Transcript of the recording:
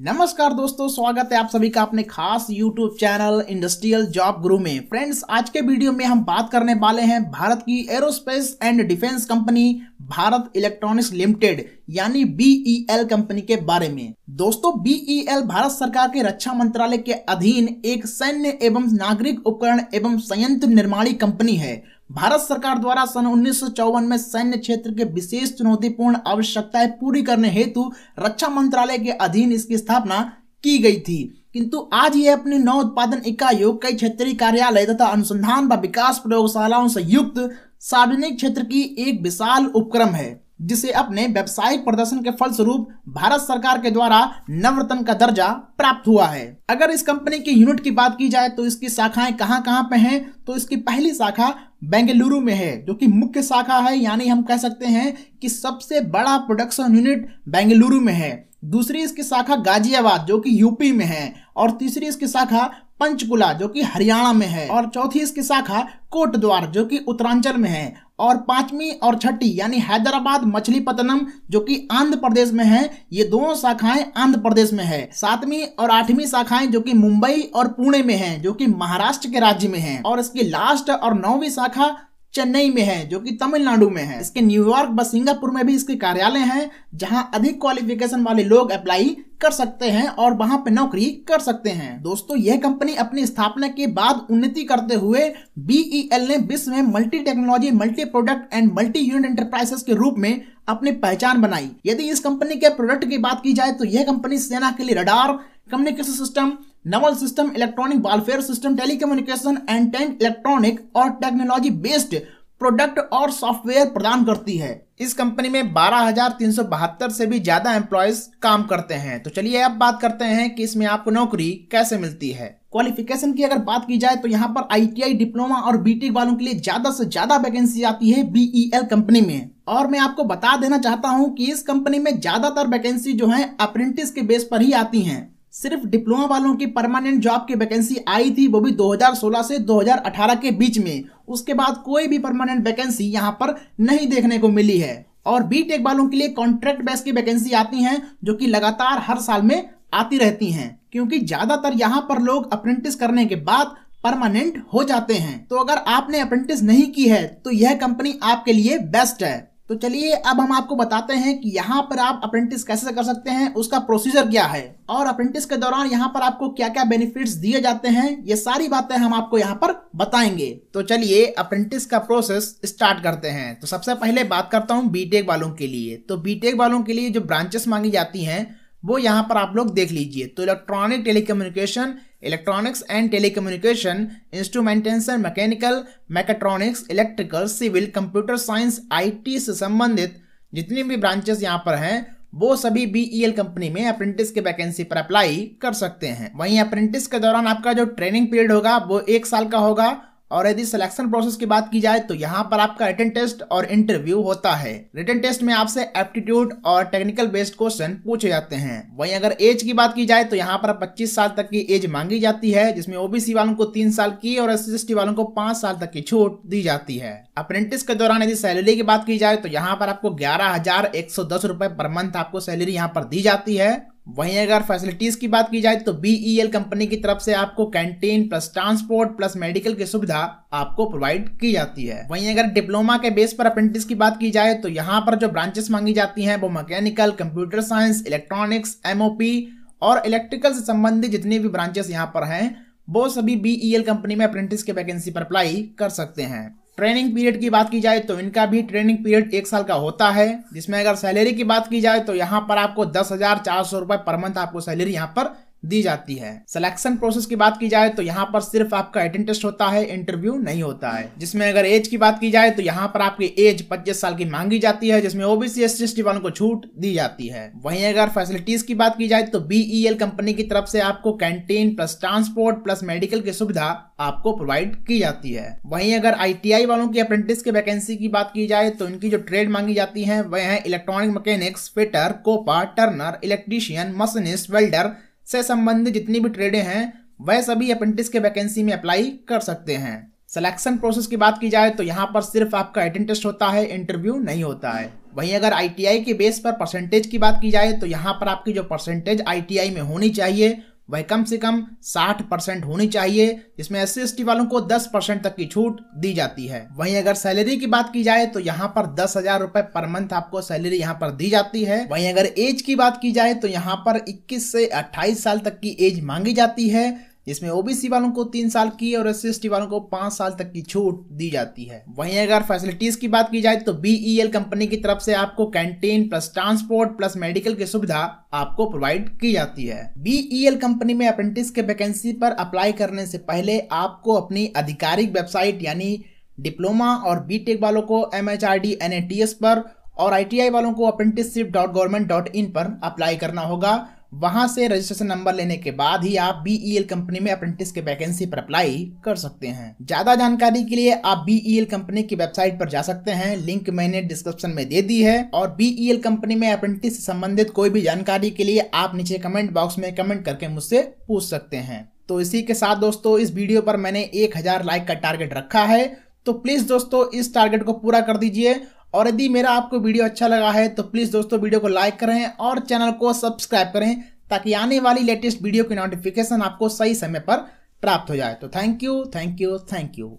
नमस्कार दोस्तों स्वागत है आप सभी का अपने खास YouTube चैनल इंडस्ट्रियल जॉब गुरु में फ्रेंड्स आज के वीडियो में हम बात करने वाले हैं भारत की aerospace and defence company Bharat Electronics Limited यानी बी कंपनी e के बारे में दोस्तों बी e भारत सरकार के रक्षा मंत्रालय के अधीन एक सैन्य एवं नागरिक उपकरण एवं संयंत्र निर्माणी कंपनी है भारत सरकार द्वारा सन उन्नीस में सैन्य क्षेत्र के विशेष चुनौतीपूर्ण आवश्यकताएं पूरी करने हेतु रक्षा मंत्रालय के अधीन इसकी स्थापना की गई थी किंतु आज ये अपनी नौ उत्पादन इकाइयों कई क्षेत्रीय कार्यालय तथा अनुसंधान व विकास प्रयोगशालाओं से युक्त सार्वजनिक क्षेत्र की एक विशाल उपक्रम है जिसे अपने व्यवसायिक प्रदर्शन के फलस्वरूप भारत सरकार के द्वारा नवरत्न का दर्जा प्राप्त हुआ है अगर इस कंपनी के यूनिट की बात की जाए तो इसकी शाखाएं कहां कहां पे हैं तो इसकी पहली शाखा बेंगलुरु में है जो कि मुख्य शाखा है यानी हम कह सकते हैं कि सबसे बड़ा प्रोडक्शन यूनिट बेंगलुरु में है दूसरी इसकी शाखा गाजियाबाद जो कि यूपी में है और तीसरी इसकी शाखा पंचकुला जो कि हरियाणा में है और चौथी इसकी शाखा कोटद्वार जो कि उत्तरांचल में है और पांचवी और छठी यानी हैदराबाद पतनम जो कि आंध्र प्रदेश में है ये दोनों शाखाएं आंध्र प्रदेश में है सातवीं और आठवीं शाखाएं जो कि मुंबई और पुणे में है जो कि महाराष्ट्र के राज्य में है और इसकी लास्ट और नौवीं शाखा चेन्नई में है जो कि तमिलनाडु में है इसके न्यूयॉर्क व सिंगापुर में भी इसके कार्यालय हैं जहां अधिक क्वालिफिकेशन वाले लोग अप्लाई कर सकते हैं और वहां पे नौकरी कर सकते हैं दोस्तों यह कंपनी अपनी स्थापना के बाद उन्नति करते हुए बीईएल e ने विश्व में multi technology multi product and multi unit enterprises के रूप में अपनी पहचान बनाई यदि इस कंपनी के प्रोडक्ट की बात की जाए तो यह कंपनी सेना के लिए radar communication system naval system electronic warfare system telecommunication and tent electronic और टेक्नोलॉजी बेस्ड प्रोडक्ट और सॉफ्टवेयर प्रदान करती है इस कंपनी में बारह से भी ज्यादा एम्प्लॉयज काम करते हैं तो चलिए अब बात करते हैं कि इसमें आपको नौकरी कैसे मिलती है क्वालिफिकेशन की अगर बात की जाए तो यहाँ पर आईटीआई डिप्लोमा और बीटेक वालों के लिए ज्यादा से ज्यादा वैकेंसी आती है बीईएल e कंपनी में और मैं आपको बता देना चाहता हूँ कि इस कंपनी में ज्यादातर वैकेंसी जो है अप्रेंटिस के बेस पर ही आती हैं सिर्फ डिप्लोमा वालों की परमानेंट जॉब की वैकेंसी आई थी वो भी 2016 से 2018 के बीच में उसके बाद कोई भी परमानेंट वैकेंसी यहाँ पर नहीं देखने को मिली है और बी टेक वालों के लिए कॉन्ट्रैक्ट बेस की वैकेंसी आती हैं जो कि लगातार हर साल में आती रहती हैं क्योंकि ज़्यादातर यहाँ पर लोग अप्रेंटिस करने के बाद परमानेंट हो जाते हैं तो अगर आपने अप्रेंटिस नहीं की है तो यह कंपनी आपके लिए बेस्ट है तो चलिए अब हम आपको बताते हैं कि यहाँ पर आप अप्रेंटिस कैसे कर सकते हैं उसका प्रोसीजर क्या है और अप्रेंटिस के दौरान यहाँ पर आपको क्या क्या बेनिफिट्स दिए जाते हैं ये सारी बातें हम आपको यहाँ पर बताएंगे तो चलिए अप्रेंटिस का प्रोसेस स्टार्ट करते हैं तो सबसे पहले बात करता हूँ बीटेक वालों के लिए तो बीटेक वालों के लिए जो ब्रांचेस मांगी जाती हैं वो यहाँ पर आप लोग देख लीजिए तो electronic telecommunication electronics and telecommunication instrumentation mechanical mechatronics electrical civil computer science IT से संबंधित जितनी भी ब्रांचेस यहाँ पर हैं वो सभी बी ई एल कंपनी में अप्रेंटिस के वैकेंसी पर अप्लाई कर सकते हैं वहीं अप्रेंटिस के दौरान आपका जो ट्रेनिंग पीरियड होगा वो एक साल का होगा और यदि सिलेक्शन प्रोसेस की बात की जाए तो यहाँ पर आपका रिटर्न टेस्ट और इंटरव्यू होता है रिटर्न टेस्ट में आपसे एप्टीट्यूड और टेक्निकल बेस्ड क्वेश्चन पूछे जाते हैं वहीं अगर एज की बात की जाए तो यहाँ पर पच्चीस साल तक की एज मांगी जाती है जिसमें ओबीसी वालों को तीन साल की और एस वालों को पांच साल तक की छूट दी जाती है अप्रेंटिस के दौरान यदि सैलरी की बात की जाए तो यहाँ पर आपको ग्यारह हजार एक सौ दस पर मंथ आपको सैलरी यहाँ पर दी जाती है वहीं अगर फैसिलिटीज़ की बात की जाए तो बी कंपनी e की तरफ से आपको canteen plus transport plus medical की सुविधा आपको प्रोवाइड की जाती है वहीं अगर डिप्लोमा के बेस पर अप्रेंटिस की बात की जाए तो यहाँ पर जो ब्रांचेस मांगी जाती हैं वो mechanical computer science electronics M और इलेक्ट्रिकल से संबंधित जितनी भी ब्रांचेस यहाँ पर हैं वो सभी बी कंपनी e में अप्रेंटिस के वैकेंसी पर अप्लाई कर सकते हैं ट्रेनिंग पीरियड की बात की जाए तो इनका भी ट्रेनिंग पीरियड एक साल का होता है जिसमें अगर सैलरी की बात की जाए तो यहाँ पर आपको दस हज़ार चार सौ रुपये पर मंथ आपको सैलरी यहाँ पर दी जाती है सिलेक्शन प्रोसेस की बात की जाए तो यहाँ पर सिर्फ आपका एटन टेस्ट होता है इंटरव्यू नहीं होता है जिसमें अगर एज की बात की जाए तो यहाँ पर आपकी एज 25 साल की मांगी जाती है जिसमें ओबीसी एस टी वालों को छूट दी जाती है वहीं अगर फैसिलिटीज की बात की जाए तो बीईएल कंपनी e की तरफ से आपको canteen plus transport plus medical की सुविधा आपको प्रोवाइड की जाती है वहीं अगर आईटीआई वालों की अप्रेंटिस की वैकेंसी की बात की जाए तो इनकी जो ट्रेड मांगी जाती है वह है electronic mechanics fitter COPA turner electrician machinist welder से संबंधित जितनी भी ट्रेडें हैं वह सभी अप्रेंटिस के वैकेंसी में अप्लाई कर सकते हैं सिलेक्शन प्रोसेस की बात की जाए तो यहाँ पर सिर्फ आपका एटेंड टेस्ट होता है इंटरव्यू नहीं होता है वहीं अगर आईटीआई के बेस पर परसेंटेज की बात की जाए तो यहाँ पर आपकी जो परसेंटेज आईटीआई में होनी चाहिए वह कम से कम 60 परसेंट होनी चाहिए जिसमें एस सी वालों को 10 परसेंट तक की छूट दी जाती है वहीं अगर सैलरी की बात की जाए तो यहाँ पर दस हजार रुपए पर मंथ आपको सैलरी यहाँ पर दी जाती है वहीं अगर एज की बात की जाए तो यहाँ पर इक्कीस से अट्ठाईस साल तक की एज मांगी जाती है जिसमें ओबीसी वालों को तीन साल की और एस सी वालों को पाँच साल तक की छूट दी जाती है वहीं अगर फैसिलिटीज़ की बात की जाए तो बीईएल कंपनी e की तरफ से आपको canteen plus transport plus medical की सुविधा आपको प्रोवाइड की जाती है बीईएल कंपनी e में अप्रेंटिस के वैकेंसी पर अप्लाई करने से पहले आपको अपनी आधिकारिक वेबसाइट यानी डिप्लोमा और बीटेक वालों को M H R D N A T S पर और आई टी आई वालों को अप्रेंटिसशिप डॉट इन पर अप्लाई करना होगा वहां से रजिस्ट्रेशन नंबर लेने के बाद ही आप बी कंपनी e में अप्रेंटिस के वैकेंसी पर अप्लाई कर सकते हैं ज्यादा जानकारी के लिए आप बी कंपनी e की वेबसाइट पर जा सकते हैं लिंक मैंने डिस्क्रिप्शन में दे दी है और बी कंपनी e में अप्रेंटिस से संबंधित कोई भी जानकारी के लिए आप नीचे कमेंट बॉक्स में कमेंट करके मुझसे पूछ सकते हैं तो इसी के साथ दोस्तों इस वीडियो पर मैंने एक लाइक का टारगेट रखा है तो प्लीज दोस्तों इस टारगेट को पूरा कर दीजिए और यदि मेरा आपको वीडियो अच्छा लगा है तो प्लीज़ दोस्तों वीडियो को लाइक करें और चैनल को सब्सक्राइब करें ताकि आने वाली लेटेस्ट वीडियो की नोटिफिकेशन आपको सही समय पर प्राप्त हो जाए तो thank you thank you thank you